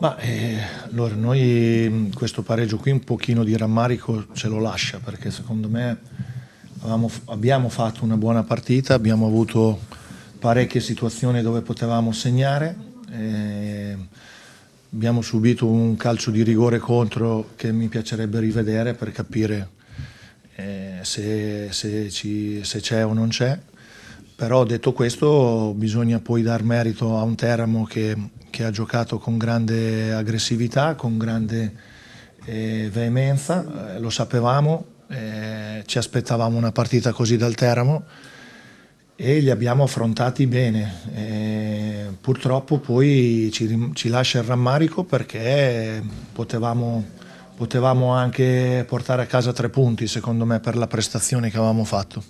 Ma eh, allora noi mm, questo pareggio qui un pochino di rammarico ce lo lascia perché secondo me avevamo, abbiamo fatto una buona partita, abbiamo avuto parecchie situazioni dove potevamo segnare, eh, abbiamo subito un calcio di rigore contro che mi piacerebbe rivedere per capire eh, se, c'è o non c'è, però detto questo bisogna poi dar merito a un Teramo che che ha giocato con grande aggressività, con grande eh, veemenza, eh, lo sapevamo, eh, ci aspettavamo una partita così dal Teramo e li abbiamo affrontati bene. Eh, purtroppo poi ci, ci, lascia il rammarico perché potevamo, potevamo anche portare a casa tre punti, secondo me, per la prestazione che avevamo fatto.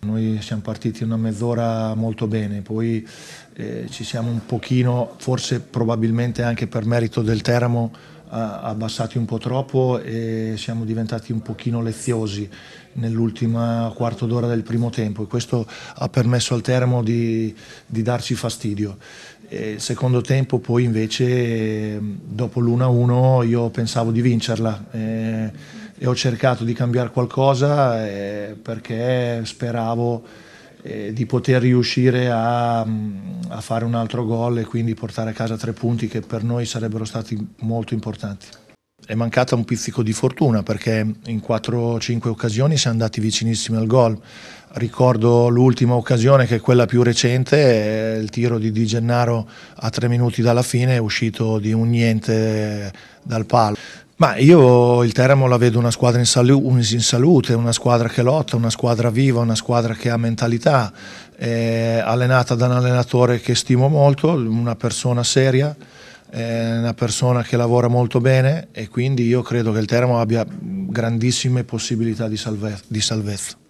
Noi siamo partiti una mezz'ora molto bene, poi eh, ci siamo un pochino, forse probabilmente anche per merito del Teramo, abbassati un po' troppo e siamo diventati un pochino leziosi nell'ultima quarto d'ora del primo tempo e questo ha permesso al Teramo di, di darci fastidio. E il secondo tempo poi invece dopo l'1-1 io pensavo di vincerla. E eh, e ho cercato di cambiare qualcosa eh, perché speravo eh, di poter riuscire a, mm, a fare un altro gol e quindi portare a casa tre punti che per noi sarebbero stati molto importanti. È mancata un pizzico di fortuna perché in 4-5 occasioni siamo andati vicinissimi al gol. Ricordo l'ultima occasione che è quella più recente, il tiro di Di Gennaro a tre minuti dalla fine è uscito di un niente dal palo. Ma io il Teramo la vedo una squadra in, salu- in, salute, una squadra che lotta, una squadra viva, una squadra che ha mentalità, eh, allenata da un allenatore che stimo molto, una persona seria, eh, una persona che lavora molto bene e quindi io credo che il Teramo abbia grandissime possibilità di, salve- di salvezza.